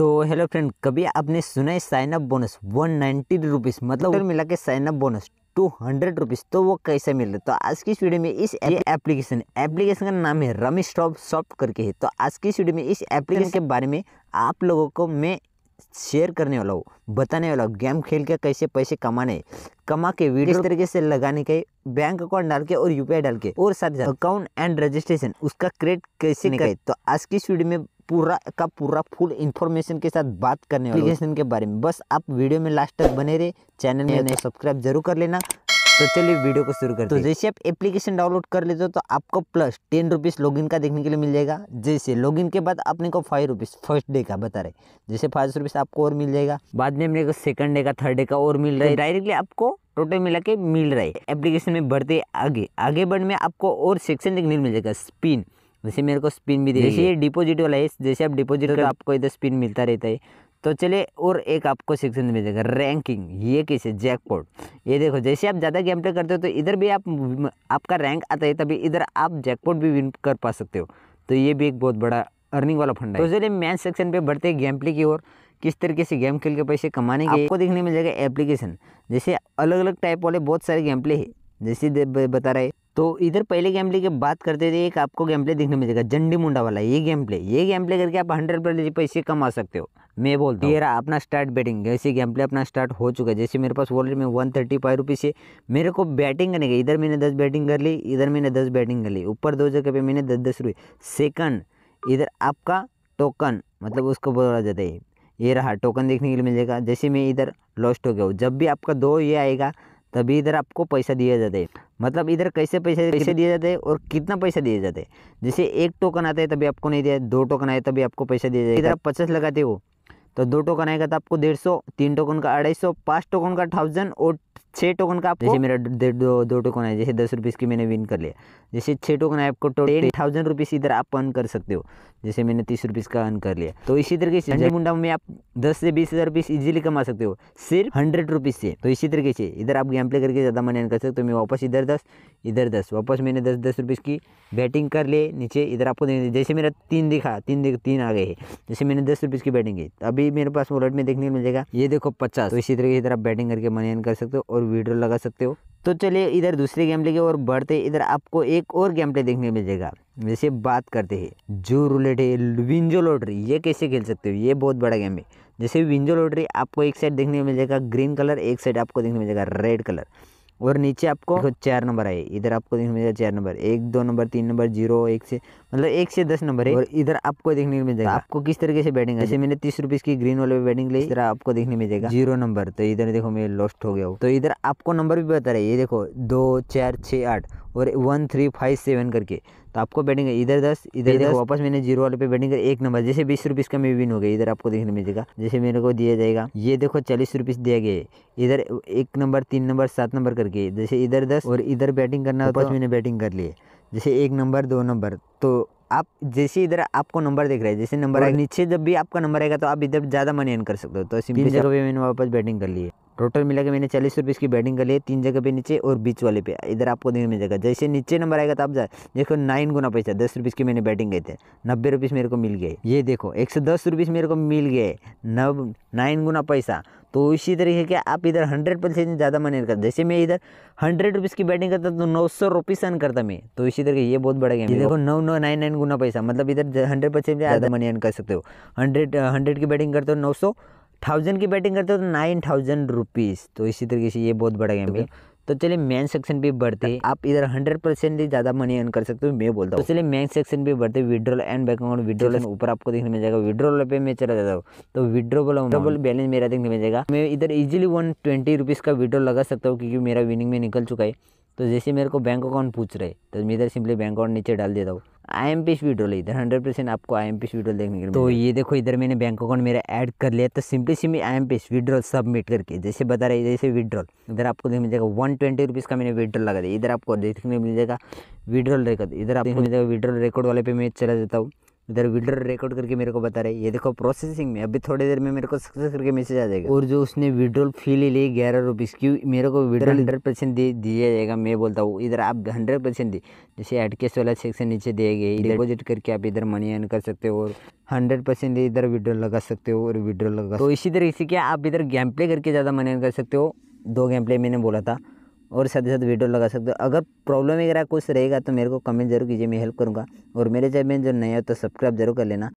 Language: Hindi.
तो हेलो फ्रेंड कभी आपने सुना है sign up bonus one ninety rupees मतलब मिला के sign up bonus two hundred rupees तो वो कैसे मिल रहा है तो आज की इस वीडियो में इस एप्लीकेशन एप्लीकेशन का नाम है रमी स्टॉप सॉफ्ट करके है तो आज की इस वीडियो में इस एप्लीकेशन के बारे में आप लोगों को मैं शेयर करने वाला हूँ बताने वाला हूँ गेम खेल के कैसे पैसे कमाने कमा के वीडियो इस तरीके से लगाने के बैंक अकाउंट डाल के और यूपीआई डाल के और साथ अकाउंट एंड रजिस्ट्रेशन उसका क्रिएट कैसे निकाले तो आज की इस वीडियो में पूरा का पूरा फुल इन्फॉर्मेशन के साथ बात करने एप्लीकेशन के बारे में बस आप वीडियो में लास्ट तक बने रहे चैनल में नए सब्सक्राइब जरूर कर लेना तो चलिए वीडियो को शुरू करते तो जैसे आप एप्लीकेशन डाउनलोड कर लेते हो तो आपको प्लस टेन रुपीज़ लॉगिन का देखने के लिए मिल जाएगा जैसे लॉगिन के बाद अपने को फाइव रुपीज़ फर्स्ट डे का बता रहे जैसे फाइव रुपीज़ आपको और मिल जाएगा बाद में अपने को सेकंड डे का थर्ड डे का और मिल रहा है डायरेक्टली तो आपको टोटल मिला के मिल रहा है एप्लीकेशन में बढ़ते आगे आगे बढ़ने में आपको और सेक्शन देखने मिल जाएगा स्पिन वैसे मेरे को स्पिन भी दे जैसे ये डिपॉजिट वाला है जैसे आप डिपॉजिट तो तो कर आपको इधर स्पिन मिलता रहता है तो चलिए और एक आपको सेक्शन में देगा रैंकिंग ये कैसे जैकपॉट ये देखो जैसे आप ज़्यादा गेम प्ले करते हो तो इधर भी आप आपका रैंक आता है तभी इधर आप जैकपॉट भी विन कर पा सकते हो तो ये भी एक बहुत बड़ा अर्निंग वाला फंड है तो चलिए मैन सेक्शन पे बढ़ते हैं गेम प्ले की ओर किस तरीके से गेम खेल के पैसे कमाने के आपको देखने मिल जाएगा एप्लीकेशन जैसे अलग अलग टाइप वाले बहुत सारे गेम प्ले है जैसे बता रहे तो इधर पहले गेम प्ले की बात करते थे एक आपको गेम प्ले देखने मिलेगा जंडी मुंडा वाला ये गेम प्ले ये गेम प्ले करके आप हंड्रेड परसेंट पैसे कमा सकते हो मैं बोलता हूँ हाँ। रहा अपना स्टार्ट बैटिंग जैसे गेम प्ले अपना स्टार्ट हो चुका है जैसे मेरे पास वॉलेट में वन थर्टी फाइव रुपीज़ है मेरे को बैटिंग करने का इधर मैंने दस बैटिंग कर ली इधर मैंने दस बैटिंग कर ली ऊपर दो जगह पर मैंने दस दस रुपये सेकंड इधर आपका टोकन मतलब उसको बोला जाता है ये रहा टोकन देखने के लिए मिल जाएगा जैसे मैं इधर लॉस्ट हो गया हूँ जब भी आपका दो ये आएगा तभी इधर आपको पैसा दिया जाता है मतलब इधर कैसे पैसे कैसे दिए जाते हैं और कितना पैसा दिए जाते हैं जैसे एक टोकन आता है तभी आपको नहीं दिया दो टोकन आए तभी आपको पैसा दिया जाए इधर आप पचास लगाते हो तो दो टोकन आएगा तो आपको डेढ़ सौ तीन टोकन का अढ़ाई सौ पाँच टोकन का थाउजेंड और छः टोकन का आपको जैसे मेरा दो दो टोकन है जैसे दस रुपीज़ की मैंने विन कर लिया जैसे छः टोकन है आपको टोटल थाउजेंड रुपीज़ इधर आप अर्न कर सकते हो जैसे मैंने तीस रुपीज़ का अर्न कर लिया तो इसी तरीके से हंड्रेड मुंडा में आप दस से बीस हज़ार रुपीज़ ईजिली कमा सकते हो सिर्फ हंड्रेड रुपीज़ से तो इसी तरीके से इधर आप गेम प्ले करके ज़्यादा मनी अर्न कर सकते हो मैं वापस इधर दस इधर दस वापस मैंने दस दस रुपीज़ की बैटिंग कर लिए नीचे इधर आपको जैसे मेरा तीन दिखा तीन तीन आ गए है जैसे मैंने दस रुपीज़ की बैटिंग की तो अभी भी मेरे पास वॉलेट में देखने को मिल जाएगा ये देखो पचास तो इसी तरह की तरह बैटिंग करके मनी अर्न कर सकते हो और वीडियो लगा सकते हो तो चलिए इधर दूसरे गेम लेके और बढ़ते इधर आपको एक और गेम प्ले देखने को मिल जाएगा जैसे बात करते हैं जो रूलेट है विंजो लॉटरी ये कैसे खेल सकते हो ये बहुत बड़ा गेम है जैसे विंजो लॉटरी आपको एक साइड देखने को मिल जाएगा ग्रीन कलर एक साइड आपको देखने को मिल जाएगा रेड कलर और नीचे आपको देखो चार नंबर आए इधर आपको देखने मिल मिलेगा चार नंबर एक दो नंबर तीन नंबर जीरो एक से मतलब एक से दस नंबर है और इधर आपको देखने को जाएगा तो आपको किस तरीके से बैटिंग जैसे मैंने तीस रुपीज की ग्रीन वाले बैटिंग ली इधर आपको देखने जाएगा जीरो नंबर तो इधर देखो मैं लॉस्ट हो गया तो इधर आपको नंबर भी बता रहे ये देखो दो चार छः आठ और वन थ्री फाइव सेवन करके तो आपको बैटिंग इधर दस इधर इधर वापस मैंने जीरो वाले पे बैटिंग एक नंबर जैसे बीस रुपीस का मैं विन हो गया इधर आपको देखने मिलेगा जैसे मेरे को दिया जाएगा ये देखो चालीस रुपीस दिया गया इधर एक नंबर तीन नंबर सात नंबर करके जैसे इधर दस और इधर बैटिंग करना वापस तो मैंने बैटिंग कर लिए जैसे एक नंबर दो नंबर तो आप जैसे इधर आपको नंबर देख रहे हैं जैसे नंबर नीचे जब भी आपका नंबर आएगा तो आप इधर ज़्यादा मनी अर्न कर सकते हो तो सिंपली जगह पे मैंने वापस बैटिंग कर लिए टोटल मिला के मैंने चालीस रुपये इसकी बैटिंग कर ली है तीन जगह पे नीचे और बीच वाले पे इधर आपको देखने मिल जाएगा जैसे नीचे नंबर आएगा तो आप जाए देखो नाइन गुना पैसा दस रुपीज़ की मैंने बैटिंग गए थे नब्बे रुपीज़ मेरे को मिल गए ये देखो एक सौ दस रुपीज़ मेरे को मिल गए नब नाइन गुना पैसा तो इसी तरीके के आप इधर हंड्रेड परसेंट ज़्यादा मनी करते जैसे मैं इधर हंड्रेड रुपीज़ की बैटिंग करता तो नौ सौ रुपीज़ अन करता मैं तो इसी तरीके ये बहुत बड़ा गेम देखो नौ नौ नाइन नाइन गुना पैसा मतलब इधर हंड्रेड परसेंट ज़्यादा मनी अन कर सकते हो हंड्रेड हंड्रेड की बैटिंग करते हो नौ सौ थाउजेंड की बैटिंग करते हो तो नाइन थाउजेंड रुपीज़ तो इसी तरीके से ये बहुत बड़ा गेम है तो, तो चलिए मेन सेक्शन पे बढ़ते हैं आप इधर हंड्रेड परसेंट भी ज़्यादा मनी अर्न कर सकते हो मैं बोलता हूँ तो चलिए मेन सेक्शन पे बढ़ते withdrawal and bank account withdrawal ऊपर आपको देखने मिल जाएगा विड्रॉल पे मैं चला जाता हूँ तो विड्रोबल डबल बैलेंस मेरा देखने मिल जाएगा मैं इधर इजिली वन ट्वेंटी रुपीज़ का विड्रॉल लगा सकता हूँ क्योंकि मेरा विनिंग में निकल चुका है तो जैसे मेरे को बैंक अकाउंट पूछ रहे तो मैं इधर सिंपली बैंक अकाउंट नीचे डाल देता हूँ आई एम एस वीडियो इधर हंड्रेड परसेंट आपको आई एम एस वीडियो देखने के लिए तो ये देखो इधर मैंने बैंक अकाउंट मेरा ऐड कर लिया तो सिंपली सिमी आई एम पेश विड्रॉल सबमिट करके जैसे बता रहे जैसे विड्रॉल इधर आपको देखने मिल जाएगा वन ट्वेंटी रुपीज़ का मैंने विड्रॉल लगा दिया इधर आपको देखने मिल जाएगा विड्रॉल रिकॉर्ड इधर आपको मिल जाएगा विड्रॉल रिकॉर्ड वाले पे मैं चला जाता हूँ इधर वीडियो रिकॉर्ड करके मेरे को बता रहे ये देखो प्रोसेसिंग में अभी थोड़ी देर में मेरे को सक्सेस करके मैसेज आ जाएगा और जो उसने विड्रोल फी ले ली ग्यारह रुपीज़ की मेरे को विड्रोल हंड्रेड परसेंट दे दिया जाएगा मैं बोलता हूँ इधर आप हंड्रेड परसेंट दी जैसे एड केस वाला सेक्शन नीचे दिए गए डिपोजिट करके आप इधर मनी अर्न कर सकते हो और हंड्रेड परसेंट इधर विड्रोल लगा सकते हो और विड्रोल लगा तो इसी तरीके से क्या आप इधर गेम प्ले करके ज़्यादा मनी अर्न कर सकते हो दो गैम प्ले मैंने बोला था और साथ ही साथ वीडियो लगा सकते हो अगर प्रॉब्लम वगैरह कुछ रहेगा तो मेरे को कमेंट जरूर कीजिए मैं हेल्प करूँगा और मेरे चैनल में जो नया हो तो सब्सक्राइब जरूर कर लेना